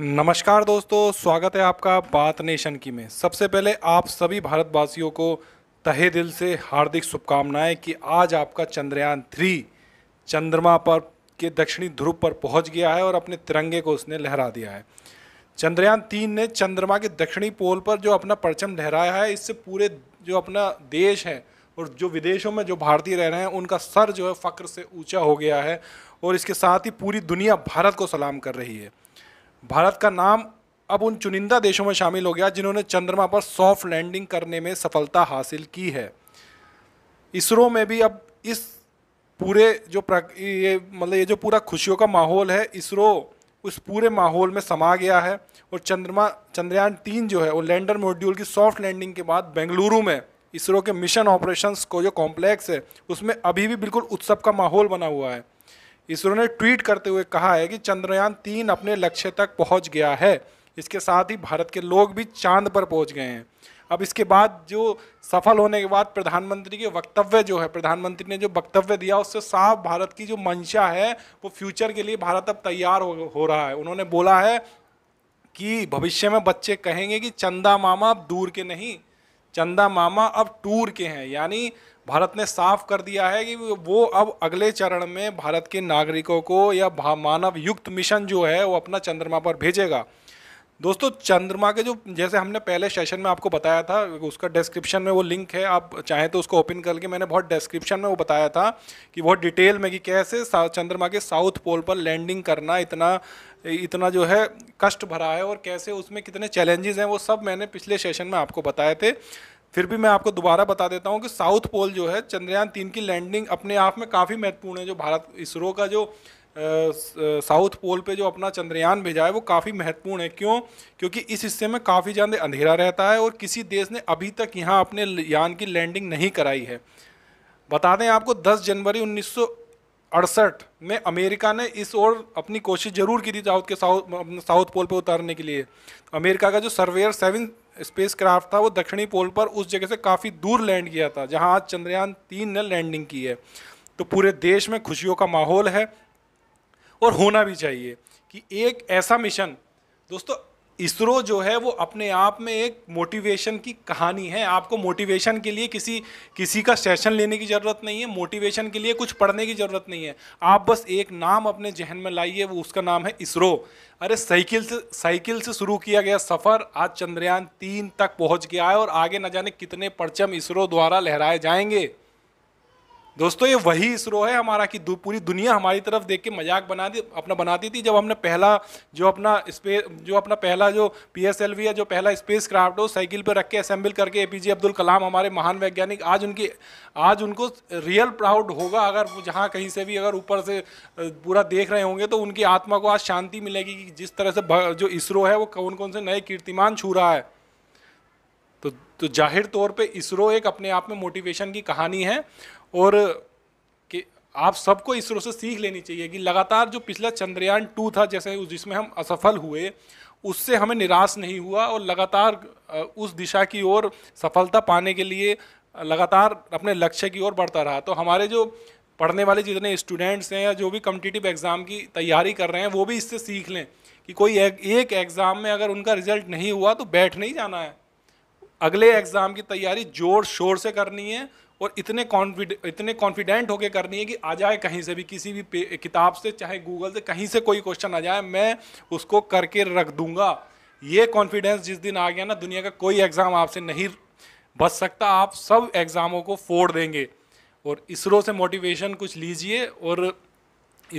नमस्कार दोस्तों स्वागत है आपका बात नेशन की में सबसे पहले आप सभी भारतवासियों को तहे दिल से हार्दिक शुभकामनाएं कि आज आपका चंद्रयान थ्री चंद्रमा पर के दक्षिणी ध्रुव पर पहुंच गया है और अपने तिरंगे को उसने लहरा दिया है चंद्रयान तीन ने चंद्रमा के दक्षिणी पोल पर जो अपना परचम लहराया है इससे पूरे जो अपना देश है और जो विदेशों में जो भारतीय रह रहे हैं उनका सर जो है फ़क्र से ऊँचा हो गया है और इसके साथ ही पूरी दुनिया भारत को सलाम कर रही है भारत का नाम अब उन चुनिंदा देशों में शामिल हो गया जिन्होंने चंद्रमा पर सॉफ्ट लैंडिंग करने में सफलता हासिल की है इसरो में भी अब इस पूरे जो ये मतलब ये जो पूरा खुशियों का माहौल है इसरो उस पूरे माहौल में समा गया है और चंद्रमा चंद्रयान तीन जो है वो लैंडर मॉड्यूल की सॉफ्ट लैंडिंग के बाद बेंगलुरु में इसरो के मिशन ऑपरेशंस को जो कॉम्प्लेक्स है उसमें अभी भी बिल्कुल उत्सव का माहौल बना हुआ है इसरो ने ट्वीट करते हुए कहा है कि चंद्रयान तीन अपने लक्ष्य तक पहुंच गया है इसके साथ ही भारत के लोग भी चांद पर पहुंच गए हैं अब इसके बाद जो सफल होने के बाद प्रधानमंत्री के वक्तव्य जो है प्रधानमंत्री ने जो वक्तव्य दिया उससे साफ भारत की जो मंशा है वो फ्यूचर के लिए भारत अब तैयार हो, हो रहा है उन्होंने बोला है कि भविष्य में बच्चे कहेंगे कि चंदा मामा अब दूर के नहीं चंदा मामा अब टूर के हैं यानी भारत ने साफ कर दिया है कि वो अब अगले चरण में भारत के नागरिकों को या मानव युक्त मिशन जो है वो अपना चंद्रमा पर भेजेगा दोस्तों चंद्रमा के जो जैसे हमने पहले सेशन में आपको बताया था उसका डिस्क्रिप्शन में वो लिंक है आप चाहें तो उसको ओपन करके मैंने बहुत डिस्क्रिप्शन में वो बताया था कि बहुत डिटेल में कि कैसे चंद्रमा के साउथ पोल पर लैंडिंग करना इतना इतना जो है कष्ट भरा है और कैसे उसमें कितने चैलेंजेस हैं वो सब मैंने पिछले सेशन में आपको बताए थे फिर भी मैं आपको दोबारा बता देता हूँ कि साउथ पोल जो है चंद्रयान तीन की लैंडिंग अपने आप में काफ़ी महत्वपूर्ण है जो भारत इसरो का जो साउथ पोल पे जो अपना चंद्रयान भेजा है वो काफ़ी महत्वपूर्ण है क्यों क्योंकि इस हिस्से में काफ़ी ज़्यादा अंधेरा रहता है और किसी देश ने अभी तक यहाँ अपने यान की लैंडिंग नहीं कराई है बता दें आपको 10 जनवरी उन्नीस अड़सठ में अमेरिका ने इस ओर अपनी कोशिश जरूर की थी साउथ के साउथ साउथ पोल पर उतारने के लिए अमेरिका का जो सर्वेयर सेवन स्पेस क्राफ्ट था वो दक्षिणी पोल पर उस जगह से काफ़ी दूर लैंड किया था जहां आज चंद्रयान तीन ने लैंडिंग की है तो पूरे देश में खुशियों का माहौल है और होना भी चाहिए कि एक ऐसा मिशन दोस्तों इसरो जो है वो अपने आप में एक मोटिवेशन की कहानी है आपको मोटिवेशन के लिए किसी किसी का सेशन लेने की ज़रूरत नहीं है मोटिवेशन के लिए कुछ पढ़ने की ज़रूरत नहीं है आप बस एक नाम अपने जहन में लाइए वो उसका नाम है इसरो अरे साइकिल से साइकिल से शुरू किया गया सफ़र आज चंद्रयान तीन तक पहुंच गया है और आगे न जाने कितने परचम इसरो द्वारा लहराए जाएंगे दोस्तों ये वही इसरो है हमारा कि पूरी दुनिया हमारी तरफ देख के मजाक बना दी अपना बनाती थी जब हमने पहला जो अपना स्पेस जो अपना पहला जो पी एस एल वी है जो पहला स्पेस क्राफ्ट हो साइकिल पर रख के असेंबल करके ए पी जे अब्दुल कलाम हमारे महान वैज्ञानिक आज उनकी आज उनको रियल प्राउड होगा अगर जहाँ कहीं से भी अगर ऊपर से पूरा देख रहे होंगे तो उनकी आत्मा को आज शांति मिलेगी कि जिस तरह से जो इसरो है वो कौन कौन से नए कीर्तिमान छू रहा है तो तो जाहिर तौर पे इसरो एक अपने आप में मोटिवेशन की कहानी है और कि आप सबको इसरो से सीख लेनी चाहिए कि लगातार जो पिछला चंद्रयान टू था जैसे जिसमें हम असफल हुए उससे हमें निराश नहीं हुआ और लगातार उस दिशा की ओर सफलता पाने के लिए लगातार अपने लक्ष्य की ओर बढ़ता रहा तो हमारे जो पढ़ने वाले जितने स्टूडेंट्स हैं या जो भी कम्पिटिटिव एग्ज़ाम की तैयारी कर रहे हैं वो भी इससे सीख लें कि कोई एक एग्ज़ाम में अगर उनका रिजल्ट नहीं हुआ तो बैठ नहीं जाना है अगले एग्जाम की तैयारी जोर शोर से करनी है और इतने कॉन्फिड इतने कॉन्फिडेंट होकर करनी है कि आ जाए कहीं से भी किसी भी किताब से चाहे गूगल से कहीं से कोई क्वेश्चन आ जाए मैं उसको करके रख दूंगा ये कॉन्फिडेंस जिस दिन आ गया ना दुनिया का कोई एग्ज़ाम आपसे नहीं बच सकता आप सब एग्ज़ामों को फोड़ देंगे और इसरो से मोटिवेशन कुछ लीजिए और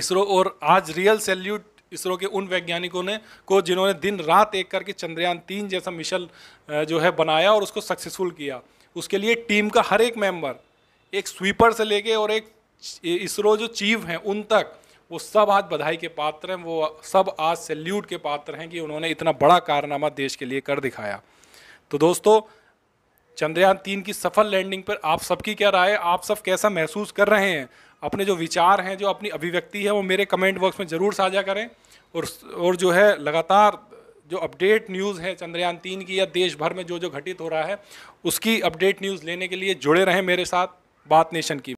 इसरो और आज रियल सैल्यूट इसरो के उन वैज्ञानिकों ने को जिन्होंने दिन रात एक करके चंद्रयान तीन जैसा मिशन जो है बनाया और उसको सक्सेसफुल किया उसके लिए टीम का हर एक मेंबर एक स्वीपर से लेके और एक इसरो जो चीफ हैं उन तक वो सब आज बधाई के पात्र हैं वो सब आज सैल्यूट के पात्र हैं कि उन्होंने इतना बड़ा कारनामा देश के लिए कर दिखाया तो दोस्तों चंद्रयान तीन की सफल लैंडिंग पर आप सबकी क्या राय है आप सब कैसा महसूस कर रहे हैं अपने जो विचार हैं जो अपनी अभिव्यक्ति है वो मेरे कमेंट बॉक्स में ज़रूर साझा करें और और जो है लगातार जो अपडेट न्यूज़ है चंद्रयान तीन की या देश भर में जो जो घटित हो रहा है उसकी अपडेट न्यूज़ लेने के लिए जुड़े रहें मेरे साथ बात नेशन की